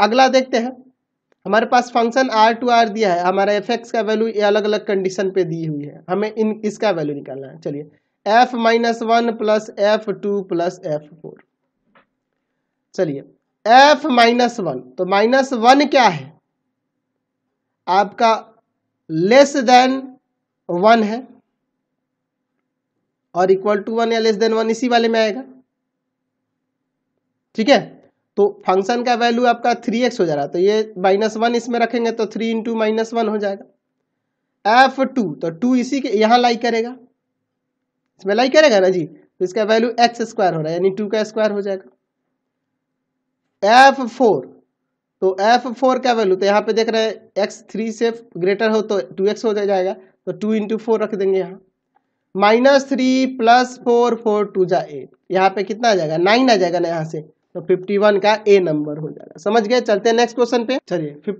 अगला देखते हैं हमारे पास फंक्शन आर टू आर दिया है हमारा एफ एक्स का वैल्यू अलग अलग कंडीशन पे दी हुई है हमें इन इसका वैल्यू निकालना है चलिए F minus one plus F two plus F four चलिए एफ माइनस वन तो माइनस वन क्या है आपका लेस देन वन है और इक्वल टू वन या लेस देन वन इसी वाले में आएगा ठीक है तो फंक्शन का वैल्यू आपका थ्री एक्स हो जा रहा है तो ये माइनस वन इसमें रखेंगे तो थ्री इंटू माइनस वन हो जाएगा एफ टू तो टू इसी के यहाँ लाई करेगा इसमें लाई करेगा ना जी तो इसका वैल्यू एक्स स्क्वायर हो रहा है यानी टू का स्क्वायर हो जाएगा एफ फोर तो एफ फोर का वैल्यू तो यहाँ पे देख रहे हैं एक्स थ्री से ग्रेटर हो तो टू एक्स हो जाएगा तो टू इंटू फोर रख देंगे यहाँ minus three plus four four two जा एट यहाँ पे कितना आ जाएगा नाइन आ जाएगा ना यहाँ से तो 51 का ए नंबर हो जाएगा समझ गए चलते हैं नेक्स्ट क्वेश्चन पे चलिए